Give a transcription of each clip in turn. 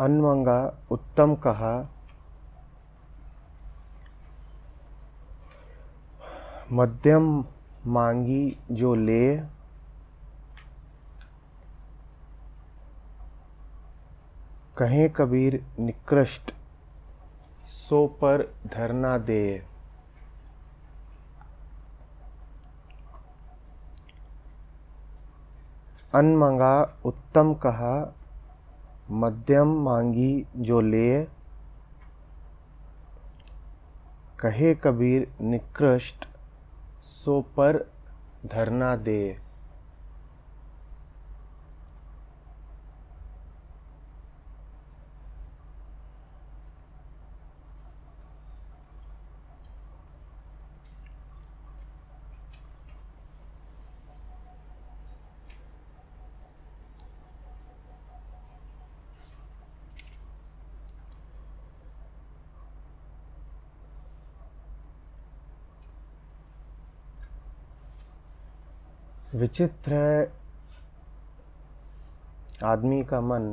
अन्वंगा उत्तम कहा मध्यम मांगी जो ले कहें कबीर निकृष्ट सो पर धरना दे अनमंगा उत्तम कहा मध्यम मांगी जो ले कहे कबीर निकृष्ट सो पर धरना दे विचित्र है आदमी का मन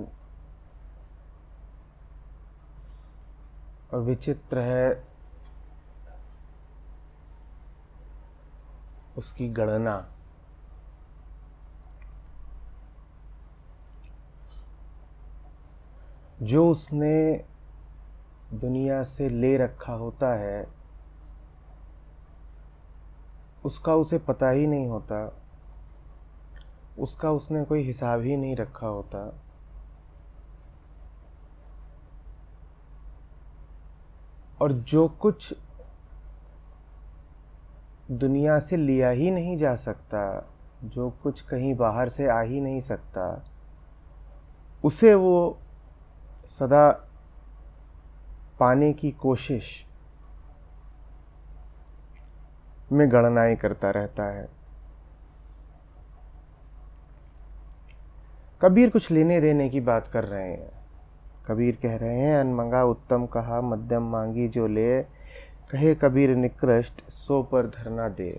और विचित्र है उसकी गणना जो उसने दुनिया से ले रखा होता है उसका उसे पता ही नहीं होता उसका उसने कोई हिसाब ही नहीं रखा होता और जो कुछ दुनिया से लिया ही नहीं जा सकता जो कुछ कहीं बाहर से आ ही नहीं सकता उसे वो सदा पाने की कोशिश में गणनाएं करता रहता है कबीर कुछ लेने देने की बात कर रहे हैं कबीर कह रहे हैं अनमंगा उत्तम कहा मध्यम मांगी जो ले कहे कबीर निकृष्ट सो पर धरना दे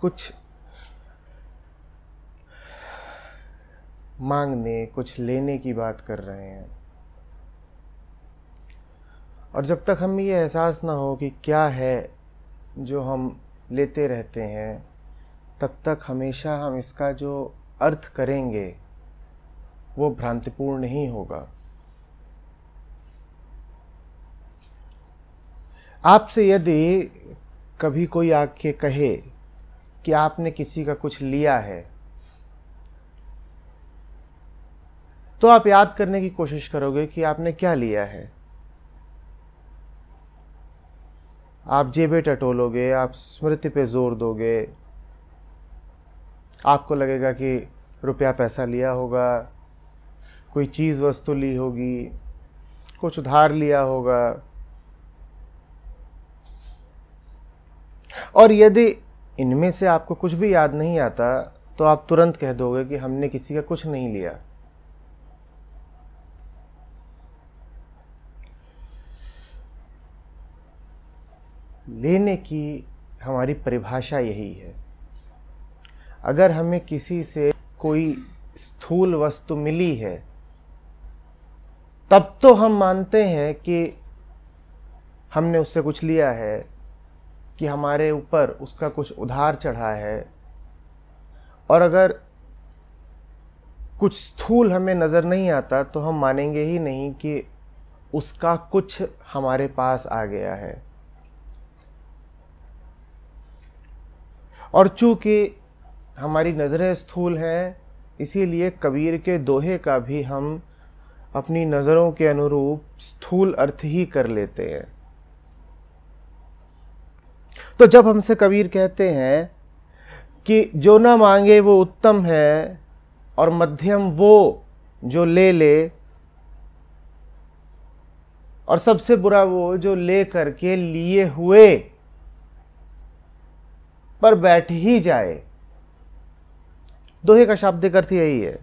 कुछ मांगने कुछ लेने की बात कर रहे हैं और जब तक हमें ये एहसास ना हो कि क्या है जो हम लेते रहते हैं तब तक हमेशा हम इसका जो अर्थ करेंगे वो भ्रांतिपूर्ण ही होगा आपसे यदि कभी कोई आके कहे कि आपने किसी का कुछ लिया है तो आप याद करने की कोशिश करोगे कि आपने क्या लिया है आप जेबे टटोलोगे आप स्मृति पे जोर दोगे आपको लगेगा कि रुपया पैसा लिया होगा कोई चीज़ वस्तु ली होगी कुछ उधार लिया होगा और यदि इनमें से आपको कुछ भी याद नहीं आता तो आप तुरंत कह दोगे कि हमने किसी का कुछ नहीं लिया लेने की हमारी परिभाषा यही है अगर हमें किसी से कोई स्थूल वस्तु मिली है तब तो हम मानते हैं कि हमने उससे कुछ लिया है कि हमारे ऊपर उसका कुछ उधार चढ़ा है और अगर कुछ स्थूल हमें नज़र नहीं आता तो हम मानेंगे ही नहीं कि उसका कुछ हमारे पास आ गया है और चूंकि हमारी नज़रें स्थूल हैं इसीलिए कबीर के दोहे का भी हम अपनी नज़रों के अनुरूप स्थूल अर्थ ही कर लेते हैं तो जब हमसे कबीर कहते हैं कि जो ना मांगे वो उत्तम है और मध्यम वो जो ले ले और सबसे बुरा वो जो ले करके लिए हुए पर बैठ ही जाए दोहे का शाब्दिक अर्थ यही है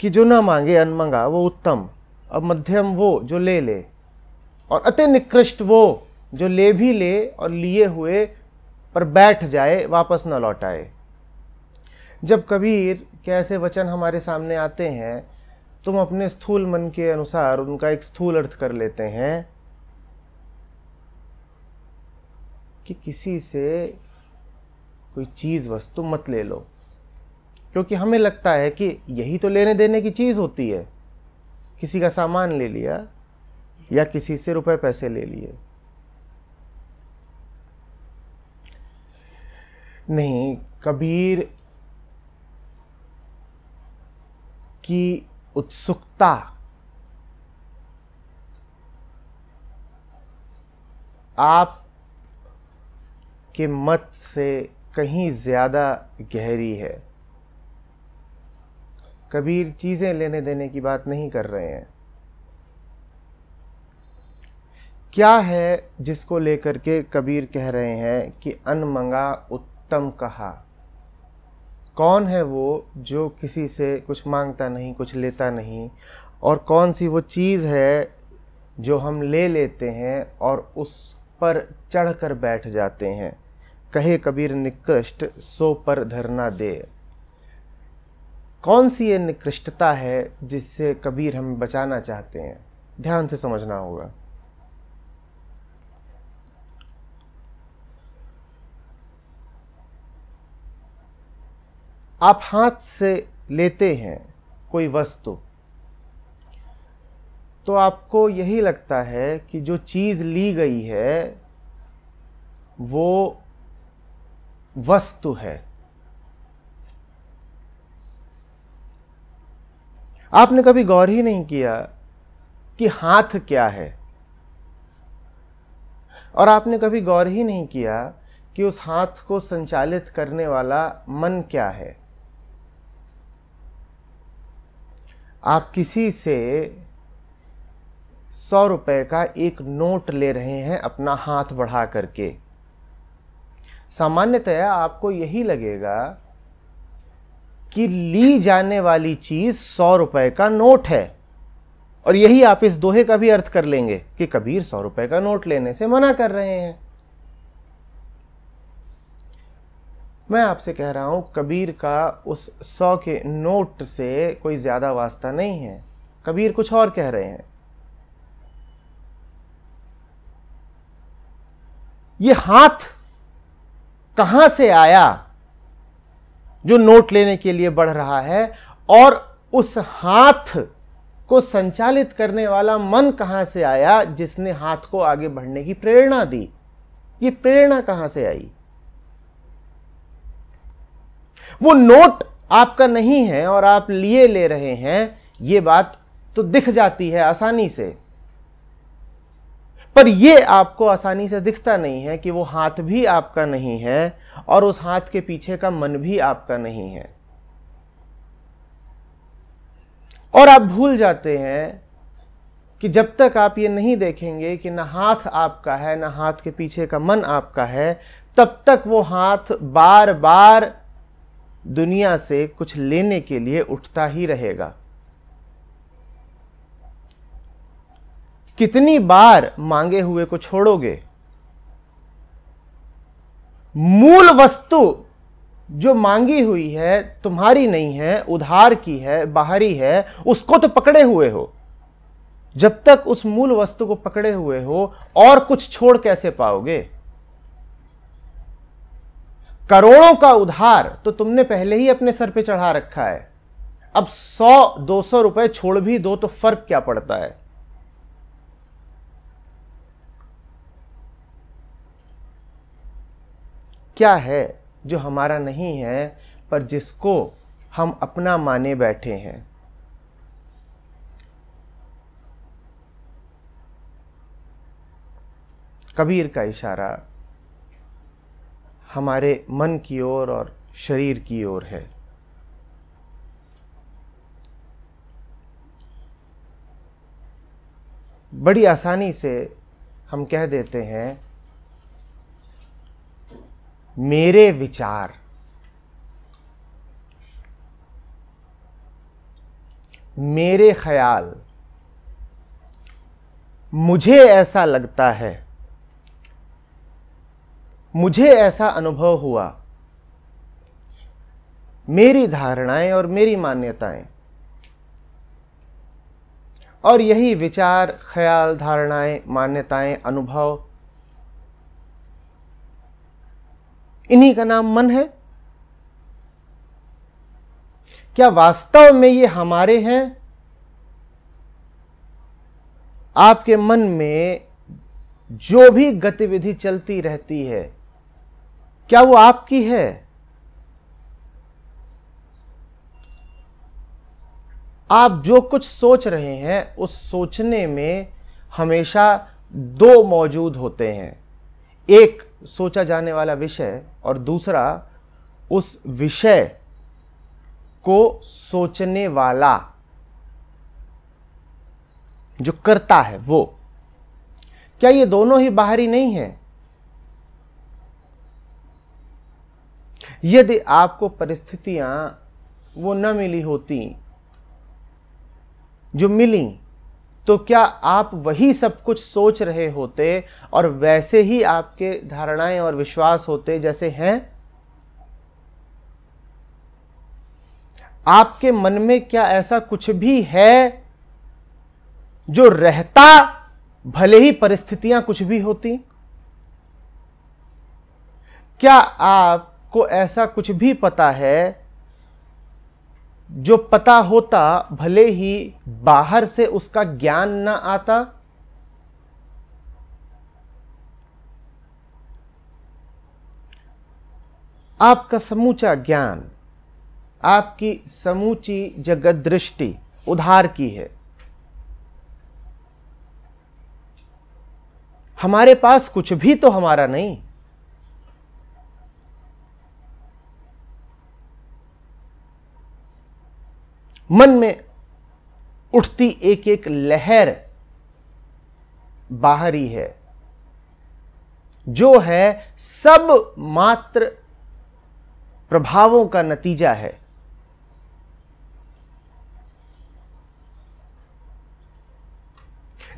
कि जो ना मांगे अनमंगा वो उत्तम और मध्यम वो जो ले ले और अति निकृष्ट वो जो ले भी ले और लिए हुए पर बैठ जाए वापस न लौट आए जब कबीर के ऐसे वचन हमारे सामने आते हैं तुम अपने स्थूल मन के अनुसार उनका एक स्थूल अर्थ कर लेते हैं कि किसी से कोई चीज़ वस्तु मत ले लो क्योंकि हमें लगता है कि यही तो लेने देने की चीज़ होती है किसी का सामान ले लिया या किसी से रुपए पैसे ले लिए नहीं कबीर की उत्सुकता आप के मत से कहीं ज़्यादा गहरी है कबीर चीज़ें लेने देने की बात नहीं कर रहे हैं क्या है जिसको लेकर के कबीर कह रहे हैं कि अनमंगा उत्तम कहा कौन है वो जो किसी से कुछ मांगता नहीं कुछ लेता नहीं और कौन सी वो चीज़ है जो हम ले लेते हैं और उस पर चढ़ कर बैठ जाते हैं कहे कबीर निकृष्ट सो पर धरना दे कौन सी ये निकृष्टता है जिससे कबीर हम बचाना चाहते हैं ध्यान से समझना होगा आप हाथ से लेते हैं कोई वस्तु तो आपको यही लगता है कि जो चीज़ ली गई है वो वस्तु है आपने कभी गौर ही नहीं किया कि हाथ क्या है और आपने कभी गौर ही नहीं किया कि उस हाथ को संचालित करने वाला मन क्या है आप किसी से सौ रुपए का एक नोट ले रहे हैं अपना हाथ बढ़ा करके सामान्यतया आपको यही लगेगा कि ली जाने वाली चीज सौ रुपए का नोट है और यही आप इस दोहे का भी अर्थ कर लेंगे कि कबीर सौ रुपए का नोट लेने से मना कर रहे हैं मैं आपसे कह रहा हूं कबीर का उस सौ के नोट से कोई ज्यादा वास्ता नहीं है कबीर कुछ और कह रहे हैं ये हाथ कहां से आया जो नोट लेने के लिए बढ़ रहा है और उस हाथ को संचालित करने वाला मन कहां से आया जिसने हाथ को आगे बढ़ने की प्रेरणा दी ये प्रेरणा कहां से आई वो नोट आपका नहीं है और आप लिए ले रहे हैं ये बात तो दिख जाती है आसानी से पर ये आपको आसानी से दिखता नहीं है कि वो हाथ भी आपका नहीं है और उस हाथ के पीछे का मन भी आपका नहीं है और आप भूल जाते हैं कि जब तक आप ये नहीं देखेंगे कि ना हाथ आपका है ना हाथ के पीछे का मन आपका है तब तक वो हाथ बार बार दुनिया से कुछ लेने के लिए उठता ही रहेगा कितनी बार मांगे हुए को छोड़ोगे मूल वस्तु जो मांगी हुई है तुम्हारी नहीं है उधार की है बाहरी है उसको तो पकड़े हुए हो जब तक उस मूल वस्तु को पकड़े हुए हो और कुछ छोड़ कैसे पाओगे करोड़ों का उधार तो तुमने पहले ही अपने सर पे चढ़ा रखा है अब सौ दो सौ रुपए छोड़ भी दो तो फर्क क्या पड़ता है क्या है जो हमारा नहीं है पर जिसको हम अपना माने बैठे हैं कबीर का इशारा हमारे मन की ओर और शरीर की ओर है बड़ी आसानी से हम कह देते हैं मेरे विचार मेरे ख्याल मुझे ऐसा लगता है मुझे ऐसा अनुभव हुआ मेरी धारणाएं और मेरी मान्यताएं और यही विचार ख्याल धारणाएं मान्यताएं अनुभव इन्हीं का नाम मन है क्या वास्तव में ये हमारे हैं आपके मन में जो भी गतिविधि चलती रहती है क्या वो आपकी है आप जो कुछ सोच रहे हैं उस सोचने में हमेशा दो मौजूद होते हैं एक सोचा जाने वाला विषय और दूसरा उस विषय को सोचने वाला जो करता है वो क्या ये दोनों ही बाहरी नहीं है यदि आपको परिस्थितियां वो न मिली होती जो मिली तो क्या आप वही सब कुछ सोच रहे होते और वैसे ही आपके धारणाएं और विश्वास होते जैसे हैं आपके मन में क्या ऐसा कुछ भी है जो रहता भले ही परिस्थितियां कुछ भी होती क्या आपको ऐसा कुछ भी पता है जो पता होता भले ही बाहर से उसका ज्ञान ना आता आपका समूचा ज्ञान आपकी समूची जगत दृष्टि उधार की है हमारे पास कुछ भी तो हमारा नहीं मन में उठती एक एक लहर बाहरी है जो है सब मात्र प्रभावों का नतीजा है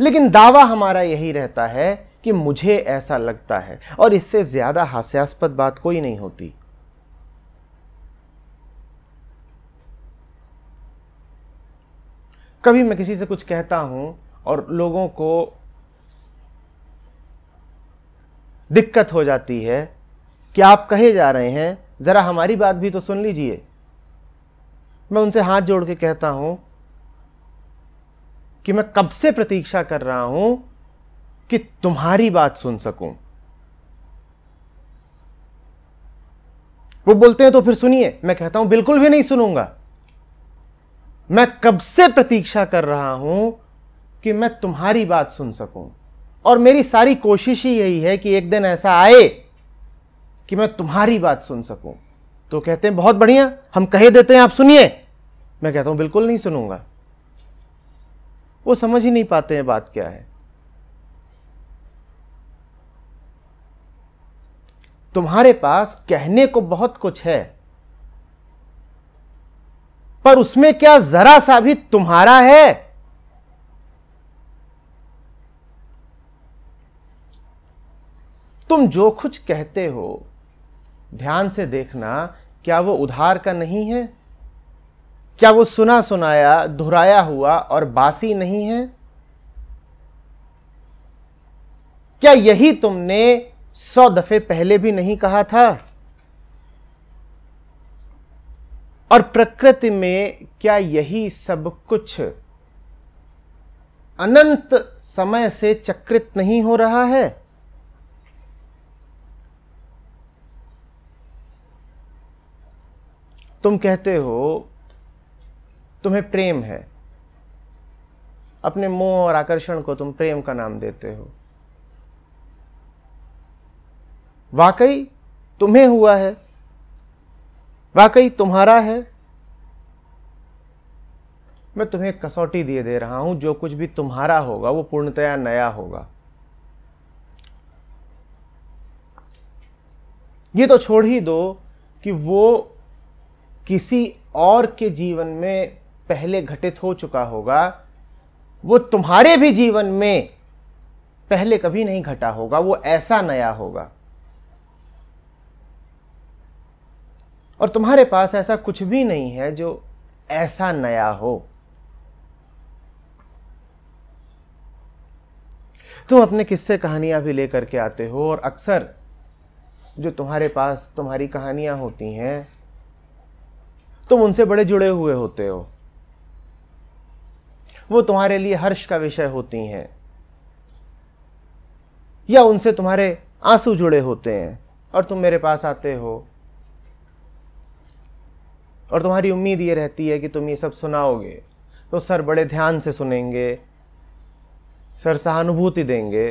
लेकिन दावा हमारा यही रहता है कि मुझे ऐसा लगता है और इससे ज्यादा हास्यास्पद बात कोई नहीं होती कभी मैं किसी से कुछ कहता हूं और लोगों को दिक्कत हो जाती है कि आप कहे जा रहे हैं ज़रा हमारी बात भी तो सुन लीजिए मैं उनसे हाथ जोड़ के कहता हूं कि मैं कब से प्रतीक्षा कर रहा हूं कि तुम्हारी बात सुन सकूं वो बोलते हैं तो फिर सुनिए मैं कहता हूं बिल्कुल भी नहीं सुनूंगा मैं कब से प्रतीक्षा कर रहा हूं कि मैं तुम्हारी बात सुन सकूं और मेरी सारी कोशिश ही यही है कि एक दिन ऐसा आए कि मैं तुम्हारी बात सुन सकूं तो कहते हैं बहुत बढ़िया हम कह देते हैं आप सुनिए मैं कहता हूं बिल्कुल नहीं सुनूंगा वो समझ ही नहीं पाते हैं बात क्या है तुम्हारे पास कहने को बहुत कुछ है पर उसमें क्या जरा सा भी तुम्हारा है तुम जो कुछ कहते हो ध्यान से देखना क्या वो उधार का नहीं है क्या वो सुना सुनाया धुराया हुआ और बासी नहीं है क्या यही तुमने सौ दफे पहले भी नहीं कहा था और प्रकृति में क्या यही सब कुछ अनंत समय से चक्रित नहीं हो रहा है तुम कहते हो तुम्हें प्रेम है अपने मोह और आकर्षण को तुम प्रेम का नाम देते हो वाकई तुम्हें हुआ है वाकई तुम्हारा है मैं तुम्हें कसौटी दिए दे रहा हूं जो कुछ भी तुम्हारा होगा वो पूर्णतया नया होगा ये तो छोड़ ही दो कि वो किसी और के जीवन में पहले घटित हो चुका होगा वो तुम्हारे भी जीवन में पहले कभी नहीं घटा होगा वो ऐसा नया होगा और तुम्हारे पास ऐसा कुछ भी नहीं है जो ऐसा नया हो तुम अपने किस्से कहानियां भी लेकर के आते हो और अक्सर जो तुम्हारे पास तुम्हारी कहानियां होती हैं तुम उनसे बड़े जुड़े हुए होते हो वो तुम्हारे लिए हर्ष का विषय होती हैं या उनसे तुम्हारे आंसू जुड़े होते हैं और तुम मेरे पास आते हो और तुम्हारी उम्मीद ये रहती है कि तुम ये सब सुनाओगे तो सर बड़े ध्यान से सुनेंगे सर सहानुभूति देंगे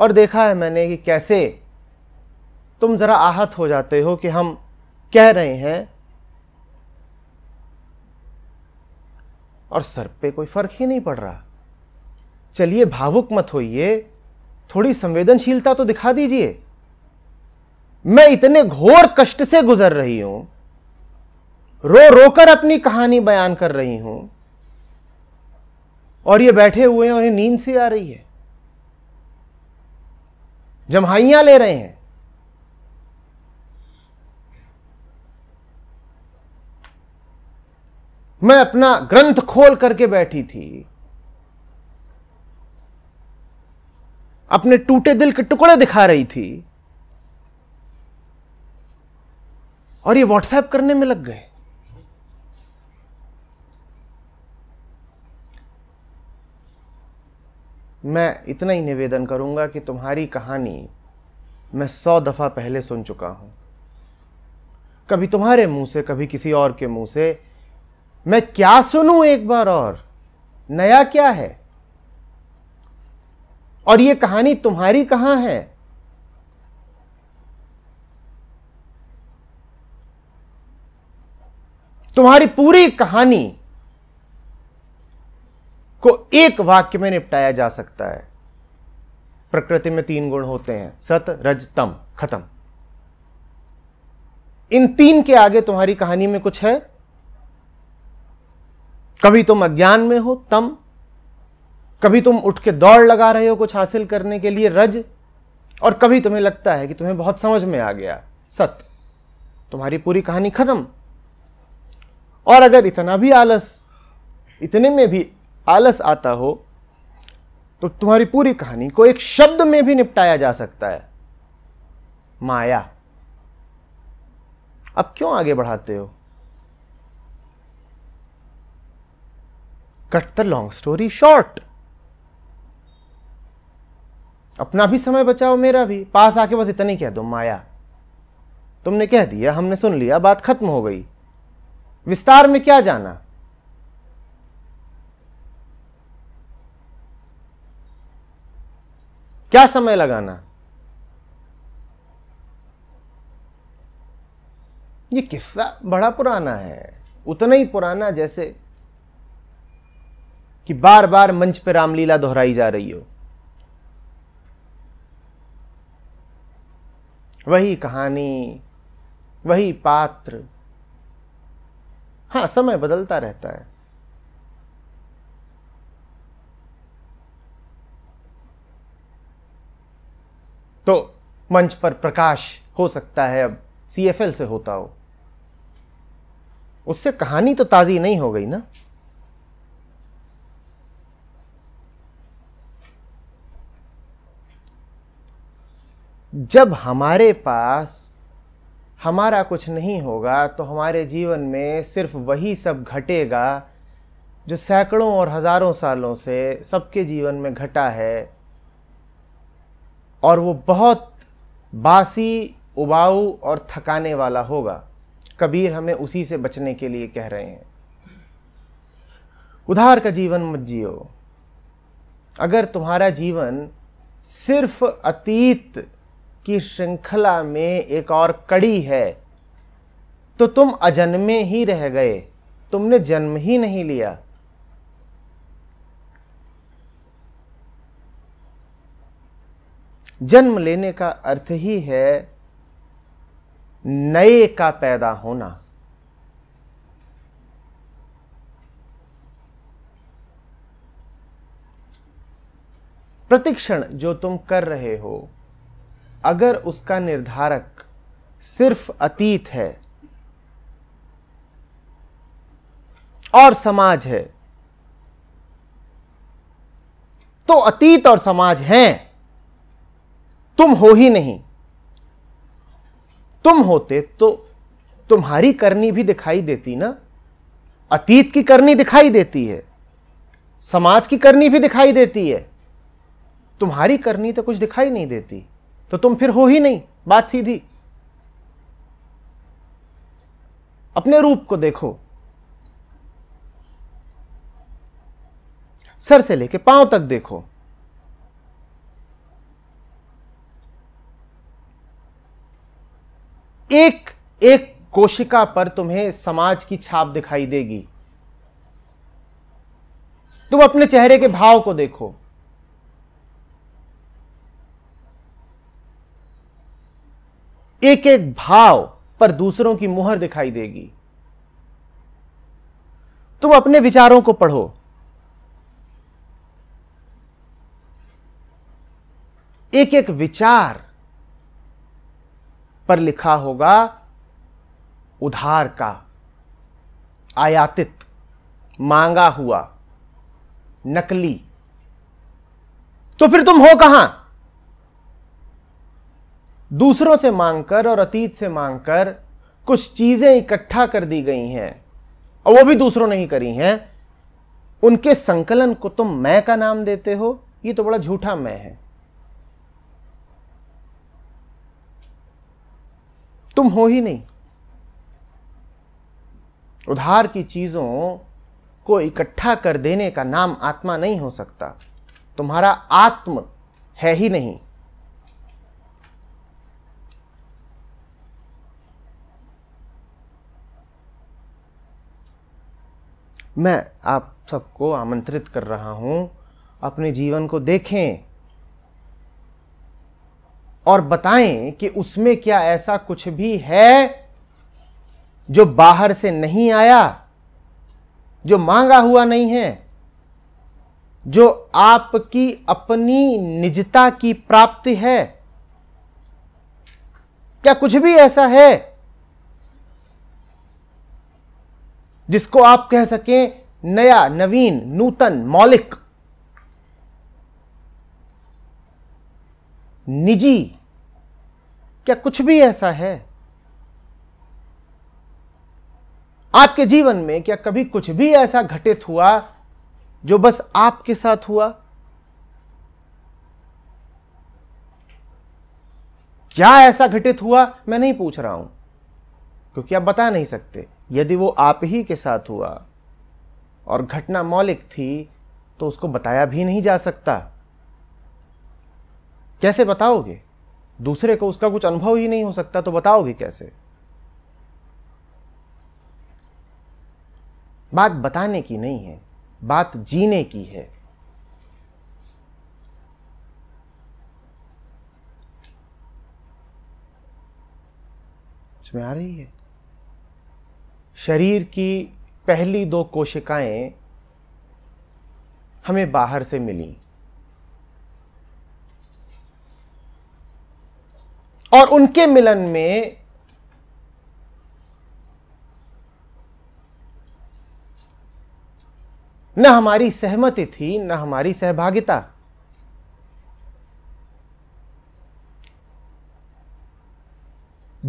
और देखा है मैंने कि कैसे तुम ज़रा आहत हो जाते हो कि हम कह रहे हैं और सर पे कोई फर्क ही नहीं पड़ रहा चलिए भावुक मत होइए थोड़ी संवेदनशीलता तो दिखा दीजिए मैं इतने घोर कष्ट से गुजर रही हूं रो रोकर अपनी कहानी बयान कर रही हूं और ये बैठे हुए हैं और ये नींद सी आ रही है जमहाइयां ले रहे हैं मैं अपना ग्रंथ खोल करके बैठी थी अपने टूटे दिल के टुकड़े दिखा रही थी और ये व्हाट्सएप करने में लग गए मैं इतना ही निवेदन करूंगा कि तुम्हारी कहानी मैं सौ दफ़ा पहले सुन चुका हूं कभी तुम्हारे मुंह से कभी किसी और के मुंह से मैं क्या सुनूं एक बार और नया क्या है और ये कहानी तुम्हारी कहां है तुम्हारी पूरी कहानी को एक वाक्य में निपटाया जा सकता है प्रकृति में तीन गुण होते हैं सत रज तम खत्म इन तीन के आगे तुम्हारी कहानी में कुछ है कभी तुम अज्ञान में हो तम कभी तुम उठ के दौड़ लगा रहे हो कुछ हासिल करने के लिए रज और कभी तुम्हें लगता है कि तुम्हें बहुत समझ में आ गया सत तुम्हारी पूरी कहानी खत्म और अगर इतना भी आलस इतने में भी आलस आता हो तो तुम्हारी पूरी कहानी को एक शब्द में भी निपटाया जा सकता है माया अब क्यों आगे बढ़ाते हो cut the long story short अपना भी समय बचाओ मेरा भी पास आके बस इतना ही कह दो माया तुमने कह दिया हमने सुन लिया बात खत्म हो गई विस्तार में क्या जाना क्या समय लगाना ये किस्सा बड़ा पुराना है उतना ही पुराना जैसे कि बार बार मंच पर रामलीला दोहराई जा रही हो वही कहानी वही पात्र हाँ समय बदलता रहता है तो मंच पर प्रकाश हो सकता है अब सीएफएल से होता हो उससे कहानी तो ताज़ी नहीं हो गई ना जब हमारे पास हमारा कुछ नहीं होगा तो हमारे जीवन में सिर्फ वही सब घटेगा जो सैकड़ों और हज़ारों सालों से सबके जीवन में घटा है और वो बहुत बासी उबाऊ और थकाने वाला होगा कबीर हमें उसी से बचने के लिए कह रहे हैं उधार का जीवन मत जियो अगर तुम्हारा जीवन सिर्फ अतीत की श्रृंखला में एक और कड़ी है तो तुम अजन्मे ही रह गए तुमने जन्म ही नहीं लिया जन्म लेने का अर्थ ही है नए का पैदा होना प्रतिक्षण जो तुम कर रहे हो अगर उसका निर्धारक सिर्फ अतीत है और समाज है तो अतीत और समाज हैं तुम हो ही नहीं तुम होते तो तुम्हारी करनी भी दिखाई देती ना अतीत की करनी दिखाई देती है समाज की करनी भी दिखाई देती है तुम्हारी करनी तो कुछ दिखाई नहीं देती तो तुम फिर हो ही नहीं बात सीधी अपने रूप को देखो सर से लेके पांव तक देखो एक एक कोशिका पर तुम्हें समाज की छाप दिखाई देगी तुम अपने चेहरे के भाव को देखो एक एक भाव पर दूसरों की मुहर दिखाई देगी तुम अपने विचारों को पढ़ो एक एक विचार पर लिखा होगा उधार का आयातित मांगा हुआ नकली तो फिर तुम हो कहां दूसरों से मांगकर और अतीत से मांगकर कुछ चीज़ें इकट्ठा कर दी गई हैं और वो भी दूसरों ने ही करी हैं उनके संकलन को तुम मैं का नाम देते हो ये तो बड़ा झूठा मैं है तुम हो ही नहीं उधार की चीजों को इकट्ठा कर देने का नाम आत्मा नहीं हो सकता तुम्हारा आत्म है ही नहीं मैं आप सबको आमंत्रित कर रहा हूं अपने जीवन को देखें और बताएं कि उसमें क्या ऐसा कुछ भी है जो बाहर से नहीं आया जो मांगा हुआ नहीं है जो आपकी अपनी निजता की प्राप्ति है क्या कुछ भी ऐसा है जिसको आप कह सकें नया नवीन नूतन मौलिक निजी क्या कुछ भी ऐसा है आपके जीवन में क्या कभी कुछ भी ऐसा घटित हुआ जो बस आपके साथ हुआ क्या ऐसा घटित हुआ मैं नहीं पूछ रहा हूं क्योंकि आप बता नहीं सकते यदि वो आप ही के साथ हुआ और घटना मौलिक थी तो उसको बताया भी नहीं जा सकता कैसे बताओगे दूसरे को उसका कुछ अनुभव ही नहीं हो सकता तो बताओगे कैसे बात बताने की नहीं है बात जीने की है समझ आ रही है शरीर की पहली दो कोशिकाएं हमें बाहर से मिली और उनके मिलन में न हमारी सहमति थी न हमारी सहभागिता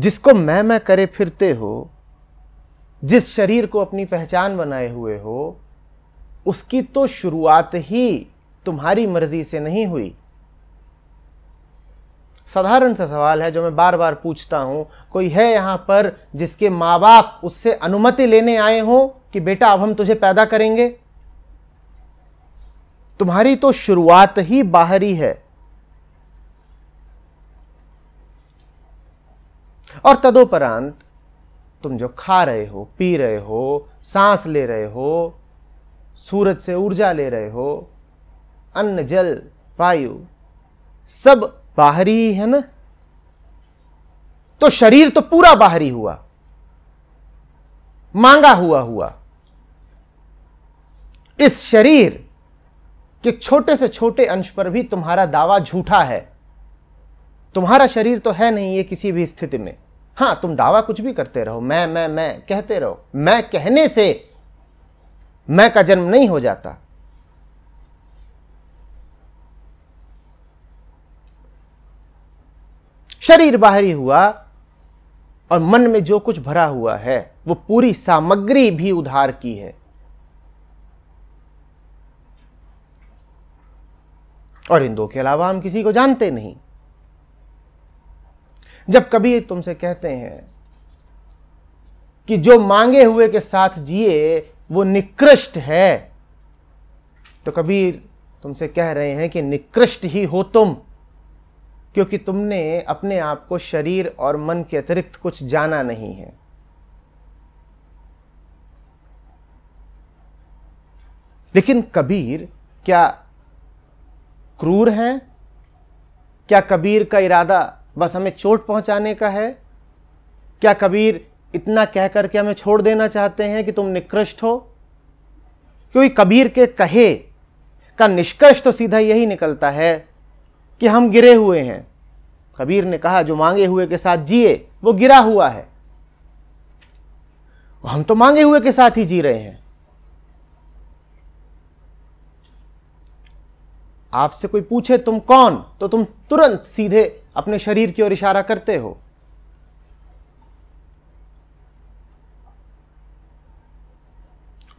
जिसको मैं मैं करे फिरते हो जिस शरीर को अपनी पहचान बनाए हुए हो उसकी तो शुरुआत ही तुम्हारी मर्जी से नहीं हुई साधारण सा सवाल है जो मैं बार बार पूछता हूं कोई है यहां पर जिसके मां बाप उससे अनुमति लेने आए हों कि बेटा अब हम तुझे पैदा करेंगे तुम्हारी तो शुरुआत ही बाहरी है और तदोपरांत तुम जो खा रहे हो पी रहे हो सांस ले रहे हो सूरज से ऊर्जा ले रहे हो अन्न जल वायु सब बाहरी ही है ना तो शरीर तो पूरा बाहरी हुआ मांगा हुआ हुआ इस शरीर के छोटे से छोटे अंश पर भी तुम्हारा दावा झूठा है तुम्हारा शरीर तो है नहीं ये किसी भी स्थिति में हाँ तुम दावा कुछ भी करते रहो मैं मैं मैं कहते रहो मैं कहने से मैं का जन्म नहीं हो जाता शरीर बाहरी हुआ और मन में जो कुछ भरा हुआ है वो पूरी सामग्री भी उधार की है और इन दो के अलावा हम किसी को जानते नहीं जब कभी तुमसे कहते हैं कि जो मांगे हुए के साथ जिए वो निकृष्ट है तो कबीर तुमसे कह रहे हैं कि निकृष्ट ही हो तुम क्योंकि तुमने अपने आप को शरीर और मन के अतिरिक्त कुछ जाना नहीं है लेकिन कबीर क्या क्रूर हैं क्या कबीर का इरादा बस हमें चोट पहुंचाने का है क्या कबीर इतना कह करके हमें छोड़ देना चाहते हैं कि तुम निकृष्ट हो क्योंकि कबीर के कहे का निष्कर्ष तो सीधा यही निकलता है कि हम गिरे हुए हैं कबीर ने कहा जो मांगे हुए के साथ जिए वो गिरा हुआ है हम तो मांगे हुए के साथ ही जी रहे हैं आपसे कोई पूछे तुम कौन तो तुम तुरंत सीधे अपने शरीर की ओर इशारा करते हो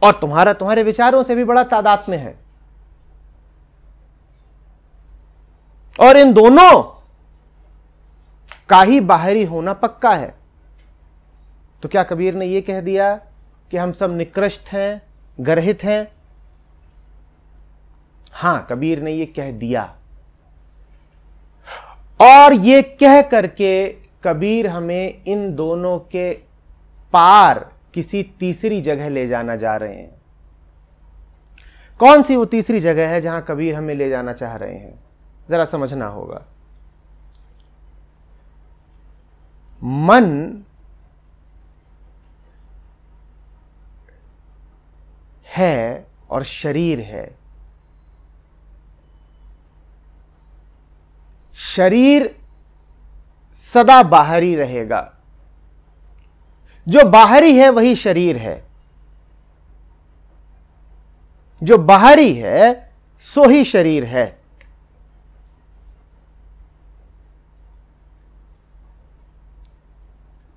और तुम्हारा तुम्हारे विचारों से भी बड़ा तादाद में है और इन दोनों का ही बाहरी होना पक्का है तो क्या कबीर ने यह कह दिया कि हम सब निकृष्ट हैं गर्हित हैं हां कबीर ने यह कह दिया और ये कह करके कबीर हमें इन दोनों के पार किसी तीसरी जगह ले जाना जा रहे हैं कौन सी वो तीसरी जगह है जहां कबीर हमें ले जाना चाह रहे हैं जरा समझना होगा मन है और शरीर है शरीर सदा बाहरी रहेगा जो बाहरी है वही शरीर है जो बाहरी है सो ही शरीर है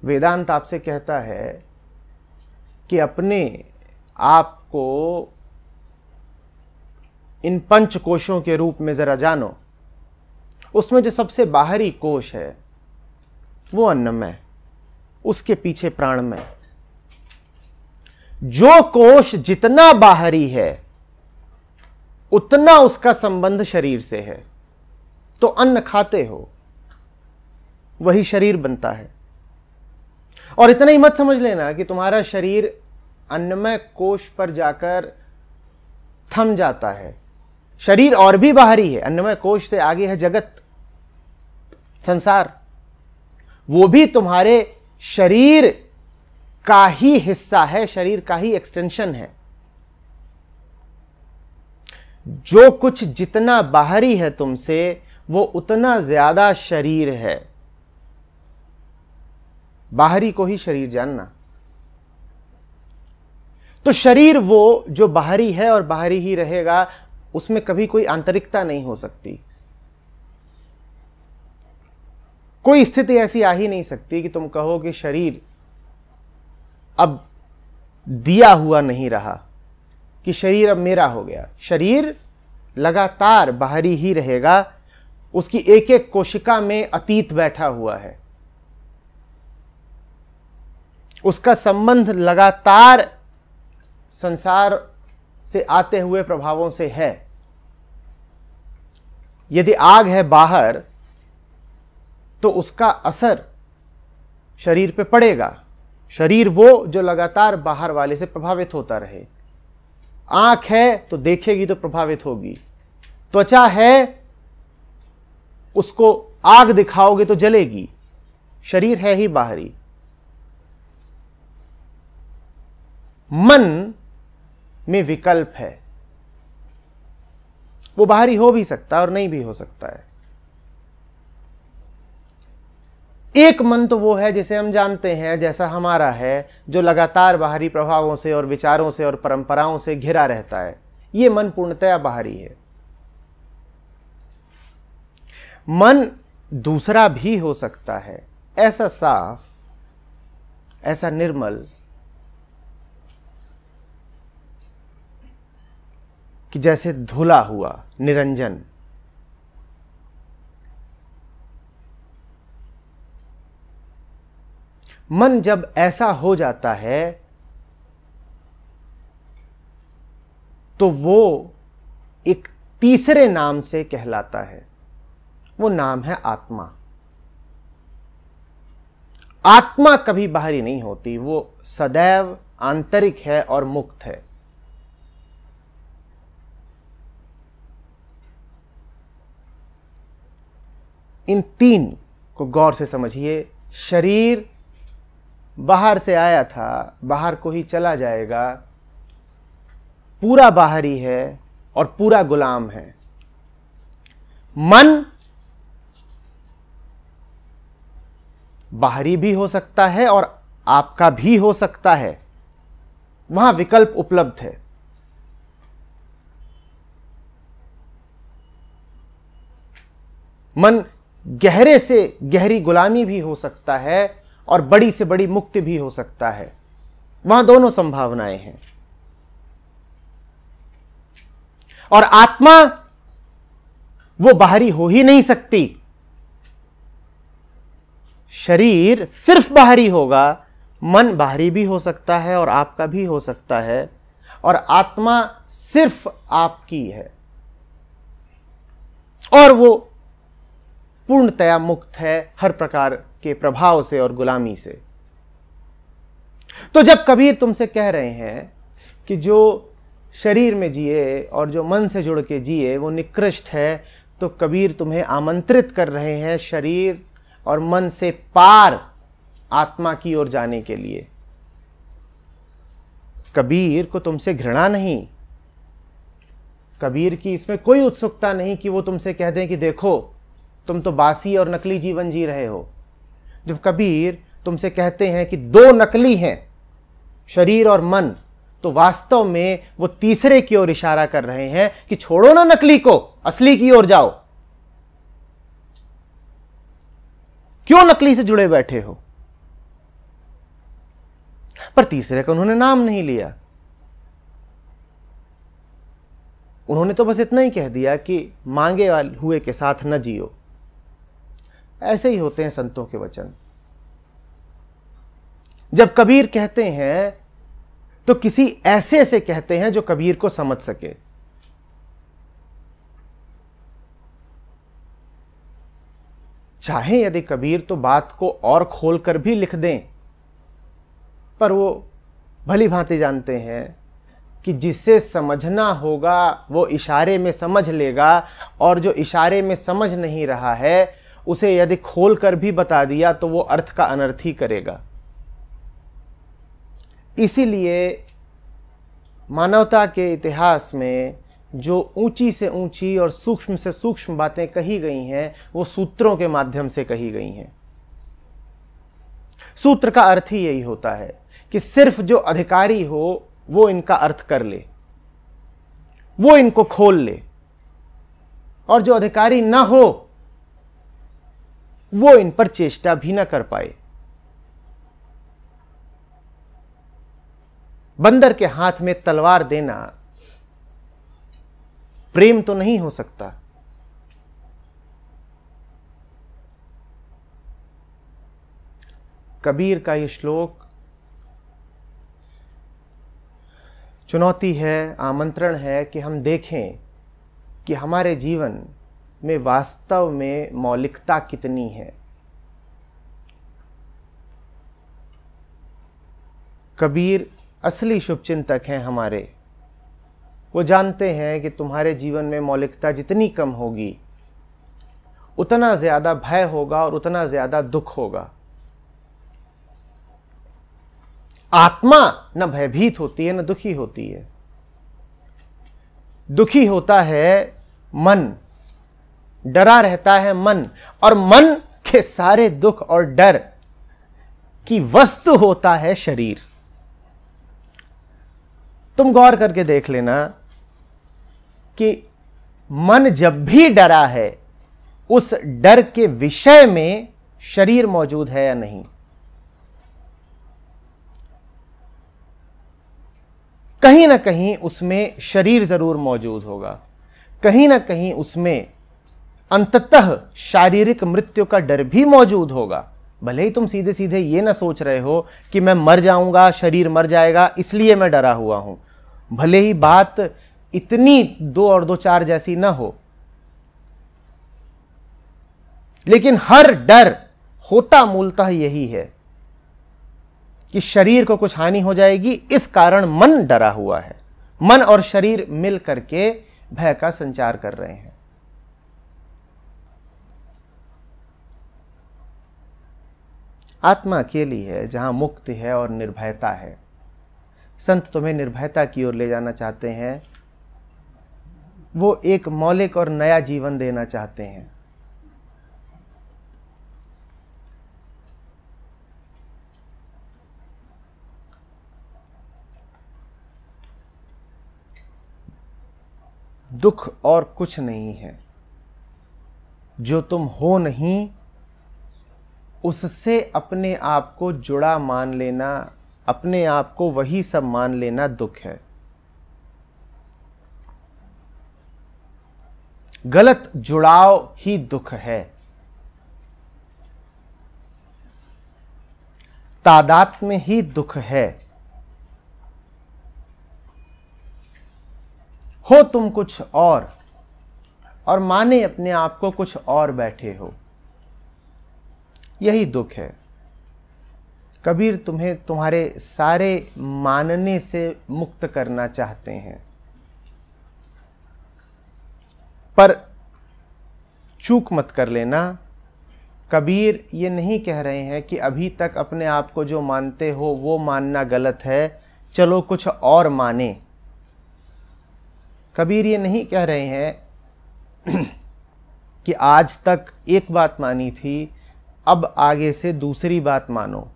वेदांत आपसे कहता है कि अपने आप को इन पंच कोशों के रूप में जरा जानो उसमें जो सबसे बाहरी कोश है वो अन्नमय उसके पीछे प्राणमय जो कोश जितना बाहरी है उतना उसका संबंध शरीर से है तो अन्न खाते हो वही शरीर बनता है और इतना ही मत समझ लेना कि तुम्हारा शरीर अन्नमय कोश पर जाकर थम जाता है शरीर और भी बाहरी है अन्नमय कोश से आगे है जगत संसार वो भी तुम्हारे शरीर का ही हिस्सा है शरीर का ही एक्सटेंशन है जो कुछ जितना बाहरी है तुमसे वो उतना ज्यादा शरीर है बाहरी को ही शरीर जानना तो शरीर वो जो बाहरी है और बाहरी ही रहेगा उसमें कभी कोई आंतरिकता नहीं हो सकती कोई स्थिति ऐसी आ ही नहीं सकती कि तुम कहो कि शरीर अब दिया हुआ नहीं रहा कि शरीर अब मेरा हो गया शरीर लगातार बाहरी ही रहेगा उसकी एक एक कोशिका में अतीत बैठा हुआ है उसका संबंध लगातार संसार से आते हुए प्रभावों से है यदि आग है बाहर तो उसका असर शरीर पे पड़ेगा शरीर वो जो लगातार बाहर वाले से प्रभावित होता रहे आंख है तो देखेगी तो प्रभावित होगी त्वचा है उसको आग दिखाओगे तो जलेगी शरीर है ही बाहरी मन में विकल्प है वो बाहरी हो भी सकता है और नहीं भी हो सकता है एक मन तो वो है जिसे हम जानते हैं जैसा हमारा है जो लगातार बाहरी प्रभावों से और विचारों से और परंपराओं से घिरा रहता है ये मन पूर्णतया बाहरी है मन दूसरा भी हो सकता है ऐसा साफ ऐसा निर्मल कि जैसे धुला हुआ निरंजन मन जब ऐसा हो जाता है तो वो एक तीसरे नाम से कहलाता है वो नाम है आत्मा आत्मा कभी बाहरी नहीं होती वो सदैव आंतरिक है और मुक्त है इन तीन को गौर से समझिए शरीर बाहर से आया था बाहर को ही चला जाएगा पूरा बाहरी है और पूरा गुलाम है मन बाहरी भी हो सकता है और आपका भी हो सकता है वहां विकल्प उपलब्ध है मन गहरे से गहरी गुलामी भी हो सकता है और बड़ी से बड़ी मुक्ति भी हो सकता है वहां दोनों संभावनाएं हैं और आत्मा वो बाहरी हो ही नहीं सकती शरीर सिर्फ बाहरी होगा मन बाहरी भी हो सकता है और आपका भी हो सकता है और आत्मा सिर्फ आपकी है और वो पूर्णतया मुक्त है हर प्रकार के प्रभाव से और गुलामी से तो जब कबीर तुमसे कह रहे हैं कि जो शरीर में जिए और जो मन से जुड़ के जिए वो निकृष्ट है तो कबीर तुम्हें आमंत्रित कर रहे हैं शरीर और मन से पार आत्मा की ओर जाने के लिए कबीर को तुमसे घृणा नहीं कबीर की इसमें कोई उत्सुकता नहीं कि वो तुमसे कह दें कि देखो तुम तो बासी और नकली जीवन जी रहे हो जब कबीर तुमसे कहते हैं कि दो नकली हैं शरीर और मन तो वास्तव में वो तीसरे की ओर इशारा कर रहे हैं कि छोड़ो ना नकली को असली की ओर जाओ क्यों नकली से जुड़े बैठे हो पर तीसरे का उन्होंने नाम नहीं लिया उन्होंने तो बस इतना ही कह दिया कि मांगे हुए के साथ न जियो ऐसे ही होते हैं संतों के वचन जब कबीर कहते हैं तो किसी ऐसे से कहते हैं जो कबीर को समझ सके चाहे यदि कबीर तो बात को और खोल कर भी लिख दें पर वो भली भांति जानते हैं कि जिसे समझना होगा वो इशारे में समझ लेगा और जो इशारे में समझ नहीं रहा है उसे यदि खोल कर भी बता दिया तो वो अर्थ का अनर्थ ही करेगा इसीलिए मानवता के इतिहास में जो ऊंची से ऊंची और सूक्ष्म से सूक्ष्म बातें कही गई हैं वो सूत्रों के माध्यम से कही गई हैं सूत्र का अर्थ ही यही होता है कि सिर्फ जो अधिकारी हो वो इनका अर्थ कर ले वो इनको खोल ले और जो अधिकारी ना हो वो इन पर चेष्टा भी न कर पाए बंदर के हाथ में तलवार देना प्रेम तो नहीं हो सकता कबीर का ये श्लोक चुनौती है आमंत्रण है कि हम देखें कि हमारे जीवन में वास्तव में मौलिकता कितनी है कबीर असली शुभचिंतक हैं हमारे वो जानते हैं कि तुम्हारे जीवन में मौलिकता जितनी कम होगी उतना ज़्यादा भय होगा और उतना ज़्यादा दुख होगा आत्मा न भयभीत होती है न दुखी होती है दुखी होता है मन डरा रहता है मन और मन के सारे दुख और डर की वस्तु होता है शरीर तुम गौर करके देख लेना कि मन जब भी डरा है उस डर के विषय में शरीर मौजूद है या नहीं कहीं ना कहीं उसमें शरीर जरूर मौजूद होगा कहीं ना कहीं उसमें अंततः शारीरिक मृत्यु का डर भी मौजूद होगा भले ही तुम सीधे सीधे ये ना सोच रहे हो कि मैं मर जाऊंगा शरीर मर जाएगा इसलिए मैं डरा हुआ हूं भले ही बात इतनी दो और दो चार जैसी ना हो लेकिन हर डर होता मूलतः यही है कि शरीर को कुछ हानि हो जाएगी इस कारण मन डरा हुआ है मन और शरीर मिल करके भय का संचार कर रहे हैं आत्मा अकेली है जहाँ मुक्ति है और निर्भयता है संत तुम्हें निर्भयता की ओर ले जाना चाहते हैं वो एक मौलिक और नया जीवन देना चाहते हैं दुख और कुछ नहीं है जो तुम हो नहीं उससे अपने आप को जुड़ा मान लेना अपने आप को वही सब मान लेना दुख है गलत जुड़ाव ही दुख है तादात में ही दुख है हो तुम कुछ और और माने अपने आप को कुछ और बैठे हो यही दुख है कबीर तुम्हें तुम्हारे सारे मानने से मुक्त करना चाहते हैं पर चूक मत कर लेना कबीर ये नहीं कह रहे हैं कि अभी तक अपने आप को जो मानते हो वो मानना गलत है चलो कुछ और माने कबीर ये नहीं कह रहे हैं कि आज तक एक बात मानी थी अब आगे से दूसरी बात मानो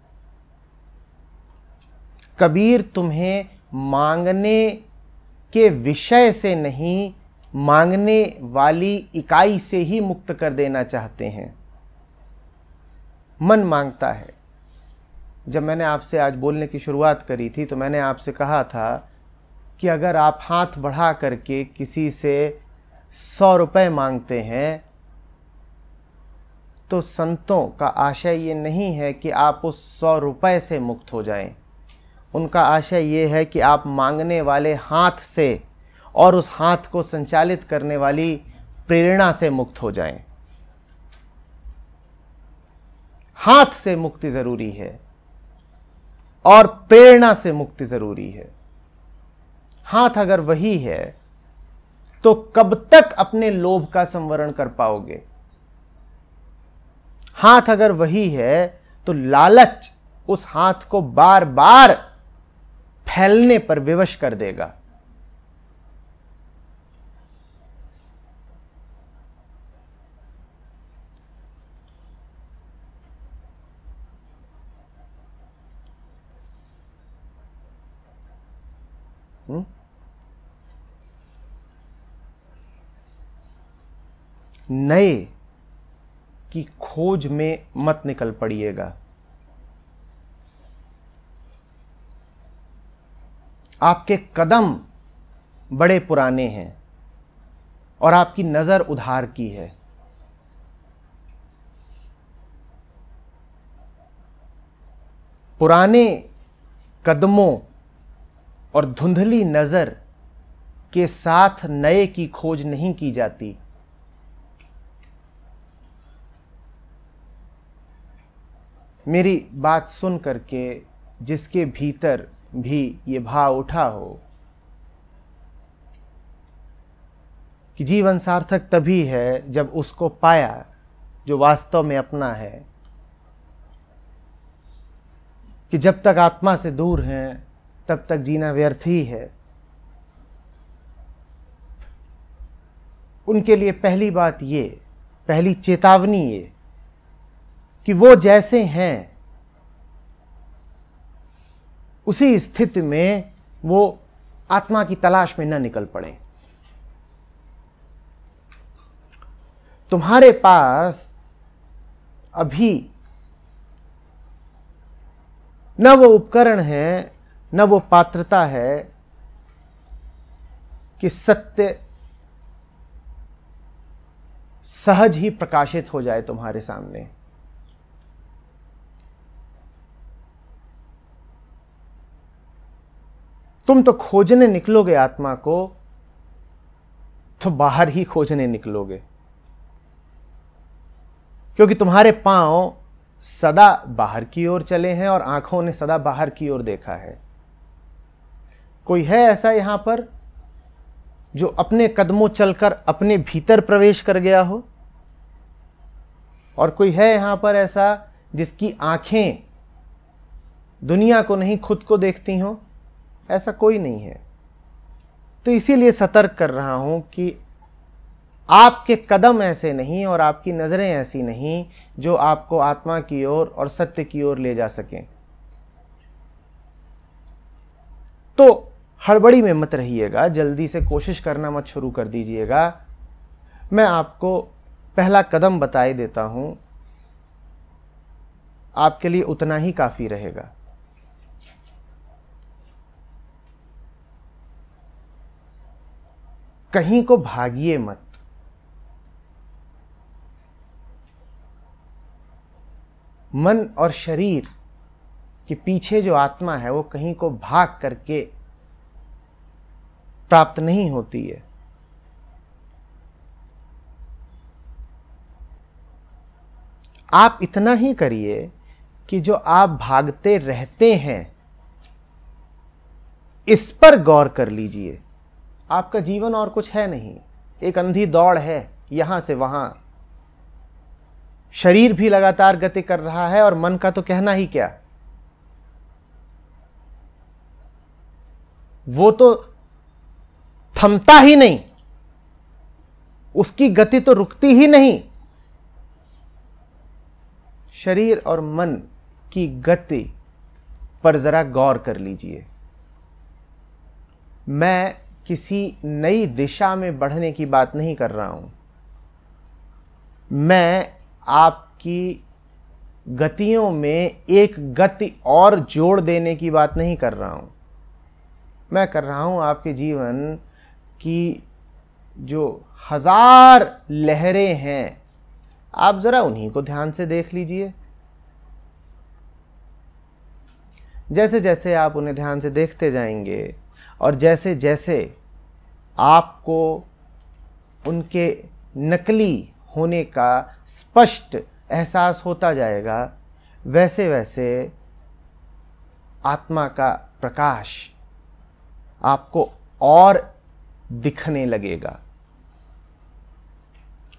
कबीर तुम्हें मांगने के विषय से नहीं मांगने वाली इकाई से ही मुक्त कर देना चाहते हैं मन मांगता है जब मैंने आपसे आज बोलने की शुरुआत करी थी तो मैंने आपसे कहा था कि अगर आप हाथ बढ़ा करके किसी से सौ रुपए मांगते हैं तो संतों का आशय ये नहीं है कि आप उस सौ रुपए से मुक्त हो जाएं। उनका आशय ये है कि आप मांगने वाले हाथ से और उस हाथ को संचालित करने वाली प्रेरणा से मुक्त हो जाएं। हाथ से मुक्ति ज़रूरी है और प्रेरणा से मुक्ति ज़रूरी है हाथ अगर वही है तो कब तक अपने लोभ का संवरण कर पाओगे हाथ अगर वही है तो लालच उस हाथ को बार बार फैलने पर विवश कर देगा हम्म? नए की खोज में मत निकल पड़िएगा आपके कदम बड़े पुराने हैं और आपकी नज़र उधार की है पुराने कदमों और धुंधली नज़र के साथ नए की खोज नहीं की जाती मेरी बात सुन करके जिसके भीतर भी ये भाव उठा हो कि जीवन सार्थक तभी है जब उसको पाया जो वास्तव में अपना है कि जब तक आत्मा से दूर हैं तब तक जीना व्यर्थ ही है उनके लिए पहली बात ये पहली चेतावनी ये कि वो जैसे हैं उसी स्थिति में वो आत्मा की तलाश में न निकल पड़े तुम्हारे पास अभी न वो उपकरण है न वो पात्रता है कि सत्य सहज ही प्रकाशित हो जाए तुम्हारे सामने तुम तो खोजने निकलोगे आत्मा को तो बाहर ही खोजने निकलोगे क्योंकि तुम्हारे पांव सदा बाहर की ओर चले हैं और आंखों ने सदा बाहर की ओर देखा है कोई है ऐसा यहां पर जो अपने कदमों चलकर अपने भीतर प्रवेश कर गया हो और कोई है यहां पर ऐसा जिसकी आंखें दुनिया को नहीं खुद को देखती हों ऐसा कोई नहीं है तो इसीलिए सतर्क कर रहा हूं कि आपके कदम ऐसे नहीं और आपकी नज़रें ऐसी नहीं जो आपको आत्मा की ओर और सत्य की ओर ले जा सकें तो हड़बड़ी में मत रहिएगा जल्दी से कोशिश करना मत शुरू कर दीजिएगा मैं आपको पहला कदम बताए देता हूँ आपके लिए उतना ही काफ़ी रहेगा कहीं को भागिए मत मन और शरीर के पीछे जो आत्मा है वो कहीं को भाग करके प्राप्त नहीं होती है आप इतना ही करिए कि जो आप भागते रहते हैं इस पर गौर कर लीजिए आपका जीवन और कुछ है नहीं एक अंधी दौड़ है यहां से वहां शरीर भी लगातार गति कर रहा है और मन का तो कहना ही क्या वो तो थमता ही नहीं उसकी गति तो रुकती ही नहीं शरीर और मन की गति पर जरा गौर कर लीजिए मैं किसी नई दिशा में बढ़ने की बात नहीं कर रहा हूं मैं आपकी गतियों में एक गति और जोड़ देने की बात नहीं कर रहा हूं मैं कर रहा हूँ आपके जीवन की जो हजार लहरें हैं आप ज़रा उन्हीं को ध्यान से देख लीजिए जैसे जैसे आप उन्हें ध्यान से देखते जाएंगे और जैसे जैसे आपको उनके नकली होने का स्पष्ट एहसास होता जाएगा वैसे वैसे आत्मा का प्रकाश आपको और दिखने लगेगा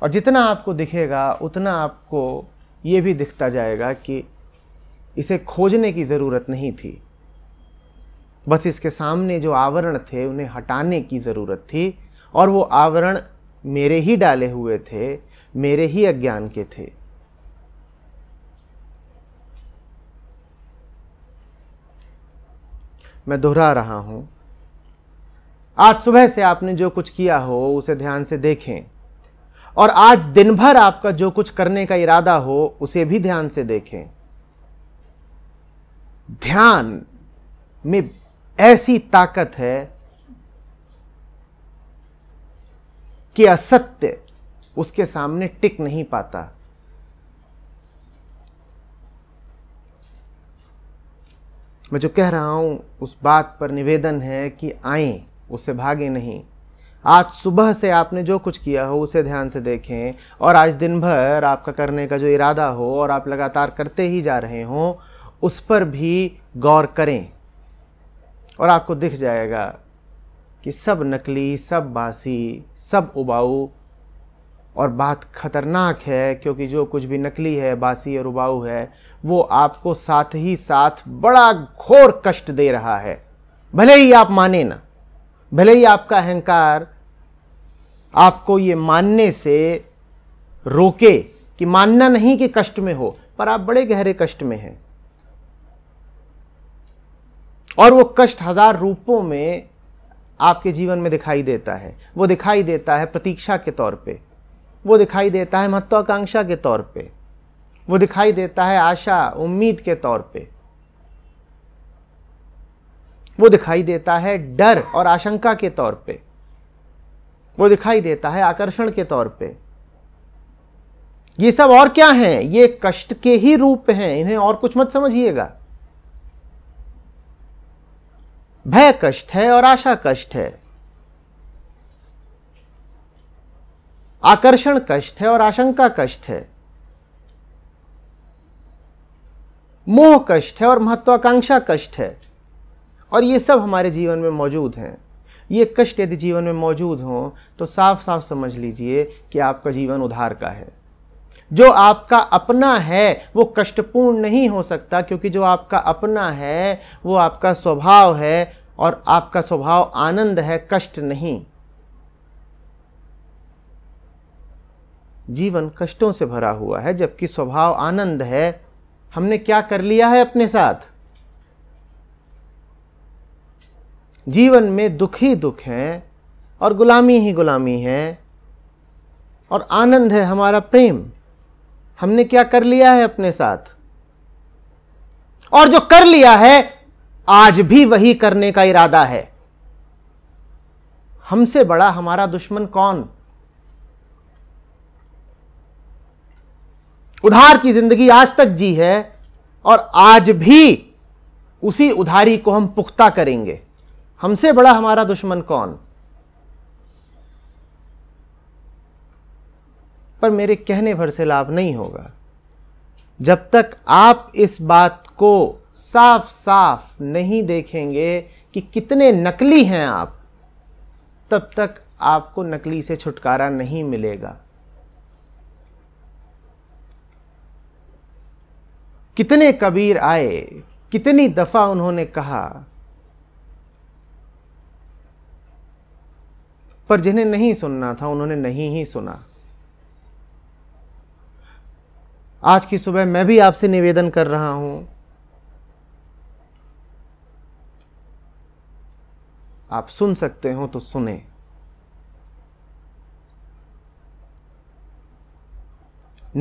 और जितना आपको दिखेगा उतना आपको ये भी दिखता जाएगा कि इसे खोजने की ज़रूरत नहीं थी बस इसके सामने जो आवरण थे उन्हें हटाने की ज़रूरत थी और वो आवरण मेरे ही डाले हुए थे मेरे ही अज्ञान के थे मैं दोहरा रहा हूं आज सुबह से आपने जो कुछ किया हो उसे ध्यान से देखें और आज दिन भर आपका जो कुछ करने का इरादा हो उसे भी ध्यान से देखें ध्यान में ऐसी ताकत है कि असत्य उसके सामने टिक नहीं पाता मैं जो कह रहा हूं उस बात पर निवेदन है कि आए उससे भागे नहीं आज सुबह से आपने जो कुछ किया हो उसे ध्यान से देखें और आज दिन भर आपका करने का जो इरादा हो और आप लगातार करते ही जा रहे हो उस पर भी गौर करें और आपको दिख जाएगा कि सब नकली सब बासी सब उबाऊ और बात खतरनाक है क्योंकि जो कुछ भी नकली है बासी और उबाऊ है वो आपको साथ ही साथ बड़ा घोर कष्ट दे रहा है भले ही आप माने ना भले ही आपका अहंकार आपको ये मानने से रोके कि मानना नहीं कि कष्ट में हो पर आप बड़े गहरे कष्ट में हैं और वो कष्ट हजार रूपों में आपके जीवन में दिखाई देता है वो दिखाई देता है प्रतीक्षा के तौर पे वो दिखाई देता है महत्वाकांक्षा के तौर पे वो दिखाई देता है आशा उम्मीद के तौर पे वो दिखाई देता है डर और आशंका के तौर पे वो दिखाई देता है आकर्षण के तौर पे ये सब और क्या हैं ये कष्ट के ही रूप हैं इन्हें और कुछ मत समझिएगा भय कष्ट है और आशा कष्ट है आकर्षण कष्ट है और आशंका कष्ट है मोह कष्ट है और महत्वाकांक्षा कष्ट है और ये सब हमारे जीवन में मौजूद हैं ये कष्ट यदि जीवन में मौजूद हों तो साफ साफ समझ लीजिए कि आपका जीवन उधार का है जो आपका अपना है वो कष्टपूर्ण नहीं हो सकता क्योंकि जो आपका अपना है वो आपका स्वभाव है और आपका स्वभाव आनंद है कष्ट नहीं जीवन कष्टों से भरा हुआ है जबकि स्वभाव आनंद है हमने क्या कर लिया है अपने साथ जीवन में दुख ही दुख है और गुलामी ही गुलामी है और आनंद है हमारा प्रेम हमने क्या कर लिया है अपने साथ और जो कर लिया है आज भी वही करने का इरादा है हमसे बड़ा हमारा दुश्मन कौन उधार की जिंदगी आज तक जी है और आज भी उसी उधारी को हम पुख्ता करेंगे हमसे बड़ा हमारा दुश्मन कौन पर मेरे कहने भर से लाभ नहीं होगा जब तक आप इस बात को साफ साफ नहीं देखेंगे कि कितने नकली हैं आप तब तक आपको नकली से छुटकारा नहीं मिलेगा कितने कबीर आए कितनी दफा उन्होंने कहा पर जिन्हें नहीं सुनना था उन्होंने नहीं ही सुना आज की सुबह मैं भी आपसे निवेदन कर रहा हूं आप सुन सकते हो तो सुने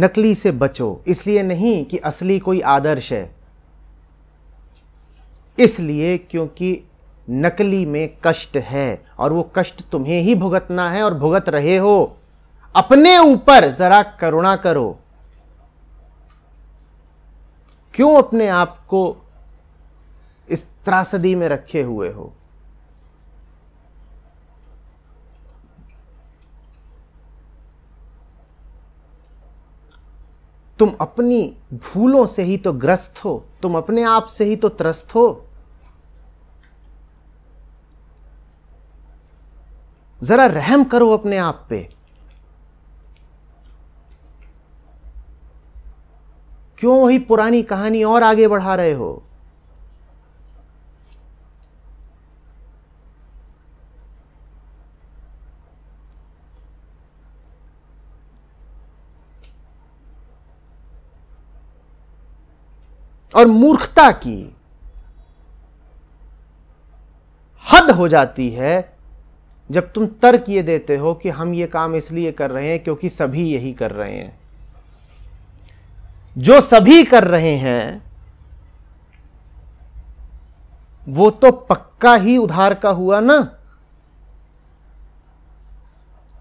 नकली से बचो इसलिए नहीं कि असली कोई आदर्श है इसलिए क्योंकि नकली में कष्ट है और वो कष्ट तुम्हें ही भुगतना है और भुगत रहे हो अपने ऊपर जरा करुणा करो क्यों अपने आप को इस त्रासदी में रखे हुए हो तुम अपनी भूलों से ही तो ग्रस्त हो तुम अपने आप से ही तो त्रस्त हो जरा रहम करो अपने आप पे क्यों वही पुरानी कहानी और आगे बढ़ा रहे हो और मूर्खता की हद हो जाती है जब तुम तर्क ये देते हो कि हम ये काम इसलिए कर रहे हैं क्योंकि सभी यही कर रहे हैं जो सभी कर रहे हैं वो तो पक्का ही उधार का हुआ ना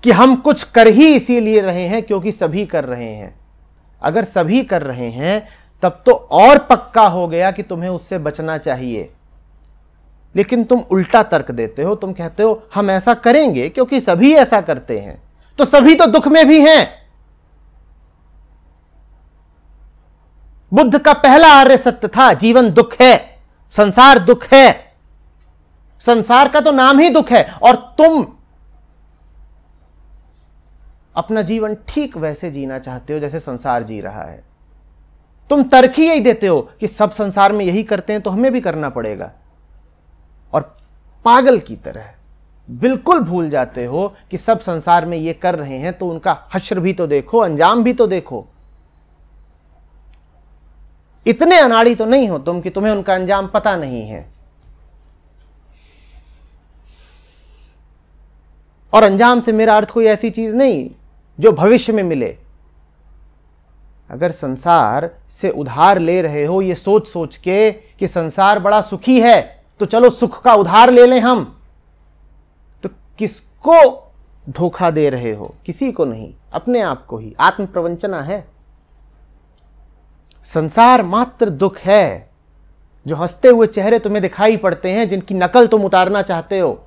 कि हम कुछ कर ही इसीलिए रहे हैं क्योंकि सभी कर रहे हैं अगर सभी कर रहे हैं तब तो और पक्का हो गया कि तुम्हें उससे बचना चाहिए लेकिन तुम उल्टा तर्क देते हो तुम कहते हो हम ऐसा करेंगे क्योंकि सभी ऐसा करते हैं तो सभी तो दुख में भी हैं बुद्ध का पहला आर्य सत्य था जीवन दुख है संसार दुख है संसार का तो नाम ही दुख है और तुम अपना जीवन ठीक वैसे जीना चाहते हो जैसे संसार जी रहा है तुम तर्क ही यही देते हो कि सब संसार में यही करते हैं तो हमें भी करना पड़ेगा और पागल की तरह बिल्कुल भूल जाते हो कि सब संसार में ये कर रहे हैं तो उनका हश्र भी तो देखो अंजाम भी तो देखो इतने अनाड़ी तो नहीं हो तुम कि तुम्हें उनका अंजाम पता नहीं है और अंजाम से मेरा अर्थ कोई ऐसी चीज नहीं जो भविष्य में मिले अगर संसार से उधार ले रहे हो ये सोच सोच के कि संसार बड़ा सुखी है तो चलो सुख का उधार ले लें हम तो किसको धोखा दे रहे हो किसी को नहीं अपने आप को ही आत्म प्रवंचना है संसार मात्र दुख है जो हंसते हुए चेहरे तुम्हें दिखाई पड़ते हैं जिनकी नकल तुम उतारना चाहते हो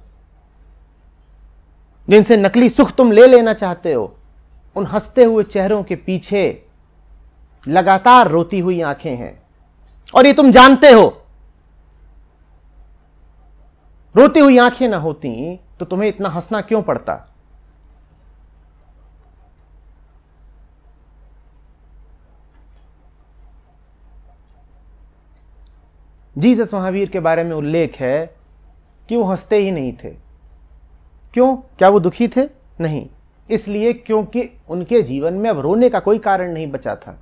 जिनसे नकली सुख तुम ले लेना चाहते हो उन हंसते हुए चेहरों के पीछे लगातार रोती हुई आंखें हैं और ये तुम जानते हो रोती हुई आंखें ना होती तो तुम्हें इतना हंसना क्यों पड़ता जीसस महावीर के बारे में उल्लेख है कि वो हंसते ही नहीं थे क्यों क्या वो दुखी थे नहीं इसलिए क्योंकि उनके जीवन में अब रोने का कोई कारण नहीं बचा था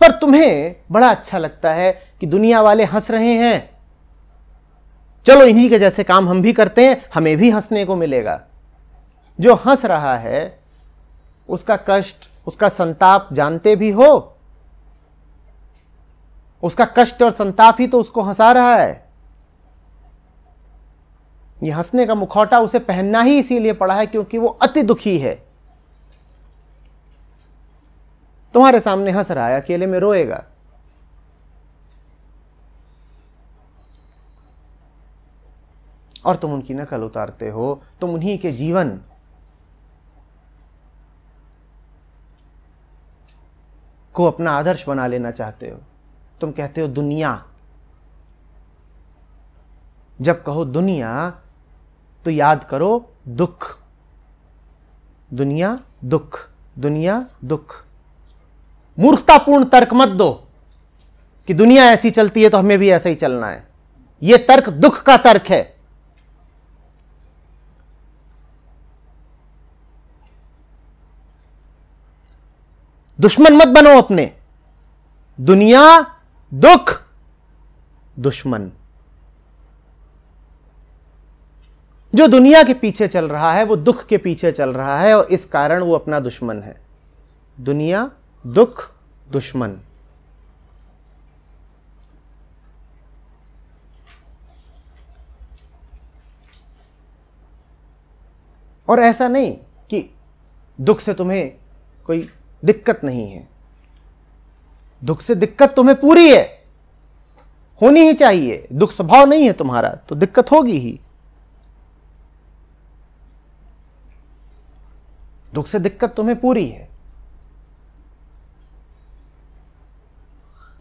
पर तुम्हें बड़ा अच्छा लगता है कि दुनिया वाले हंस रहे हैं चलो इन्हीं के जैसे काम हम भी करते हैं हमें भी हंसने को मिलेगा जो हंस रहा है उसका कष्ट उसका संताप जानते भी हो उसका कष्ट और संताप ही तो उसको हंसा रहा है ये हंसने का मुखौटा उसे पहनना ही इसीलिए पड़ा है क्योंकि वो अति दुखी है तुम्हारे सामने हंस रहा है अकेले में रोएगा और तुम उनकी नकल उतारते हो तुम उन्हीं के जीवन को अपना आदर्श बना लेना चाहते हो तुम कहते हो दुनिया जब कहो दुनिया तो याद करो दुख दुनिया दुख दुनिया दुख मूर्खतापूर्ण तर्क मत दो कि दुनिया ऐसी चलती है तो हमें भी ऐसा ही चलना है यह तर्क दुख का तर्क है दुश्मन मत बनो अपने दुनिया दुख दुश्मन जो दुनिया के पीछे चल रहा है वो दुख के पीछे चल रहा है और इस कारण वो अपना दुश्मन है दुनिया दुख दुश्मन और ऐसा नहीं कि दुख से तुम्हें कोई दिक्कत नहीं है दुख से दिक्कत तुम्हें पूरी है होनी ही चाहिए दुख स्वभाव नहीं है तुम्हारा तो दिक्कत होगी ही दुख से दिक्कत तुम्हें पूरी है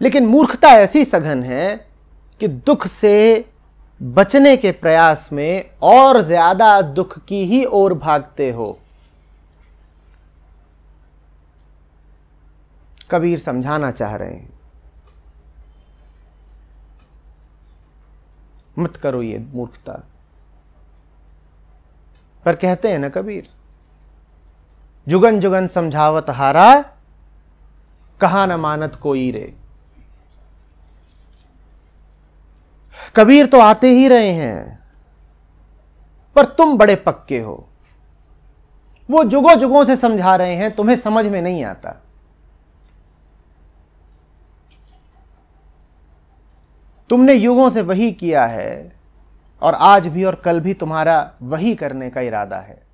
लेकिन मूर्खता ऐसी सघन है कि दुख से बचने के प्रयास में और ज्यादा दुख की ही ओर भागते हो कबीर समझाना चाह रहे हैं मत करो ये मूर्खता पर कहते हैं ना कबीर जुगन जुगन समझावत हारा कहा न मानत कोई रे कबीर तो आते ही रहे हैं पर तुम बड़े पक्के हो वो जुगो जुगों से समझा रहे हैं तुम्हें समझ में नहीं आता तुमने युगों से वही किया है और आज भी और कल भी तुम्हारा वही करने का इरादा है